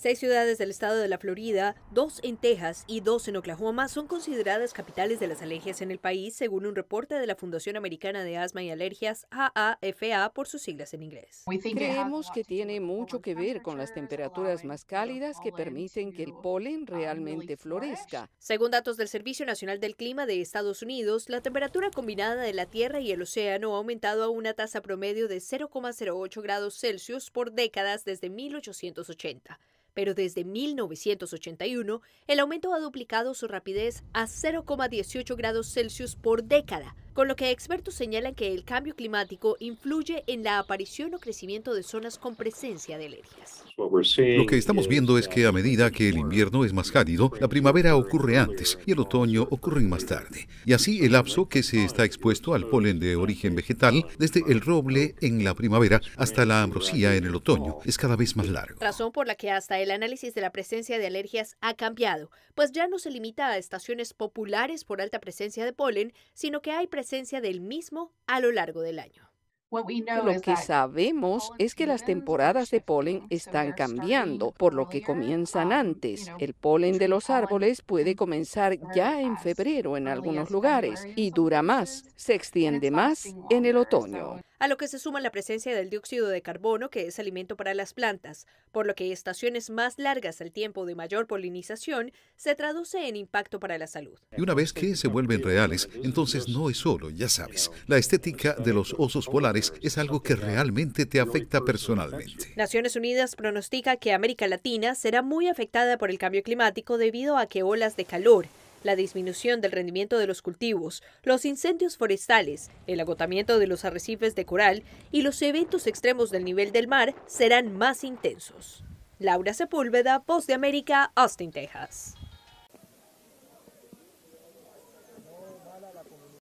Seis ciudades del estado de la Florida, dos en Texas y dos en Oklahoma, son consideradas capitales de las alergias en el país, según un reporte de la Fundación Americana de Asma y Alergias, AAFA, por sus siglas en inglés. Creemos que tiene mucho que ver con las temperaturas más cálidas que permiten que el polen um, realmente florezca. Según datos del Servicio Nacional del Clima de Estados Unidos, la temperatura combinada de la Tierra y el océano ha aumentado a una tasa promedio de 0,08 grados Celsius por décadas desde 1880 pero desde 1981 el aumento ha duplicado su rapidez a 0,18 grados Celsius por década, con lo que expertos señalan que el cambio climático influye en la aparición o crecimiento de zonas con presencia de alergias. Lo que estamos viendo es que a medida que el invierno es más cálido, la primavera ocurre antes y el otoño ocurre más tarde. Y así el lapso que se está expuesto al polen de origen vegetal, desde el roble en la primavera hasta la ambrosía en el otoño, es cada vez más largo. Razón por la que hasta el análisis de la presencia de alergias ha cambiado, pues ya no se limita a estaciones populares por alta presencia de polen, sino que hay presencia del mismo a lo largo del año. Lo que sabemos es que las temporadas de polen están cambiando, por lo que comienzan antes. El polen de los árboles puede comenzar ya en febrero en algunos lugares y dura más, se extiende más en el otoño a lo que se suma la presencia del dióxido de carbono que es alimento para las plantas, por lo que estaciones más largas al tiempo de mayor polinización se traduce en impacto para la salud. Y una vez que se vuelven reales, entonces no es solo, ya sabes, la estética de los osos polares es algo que realmente te afecta personalmente. Naciones Unidas pronostica que América Latina será muy afectada por el cambio climático debido a que olas de calor, la disminución del rendimiento de los cultivos, los incendios forestales, el agotamiento de los arrecifes de coral y los eventos extremos del nivel del mar serán más intensos. Laura Sepúlveda, Voz de América, Austin, Texas.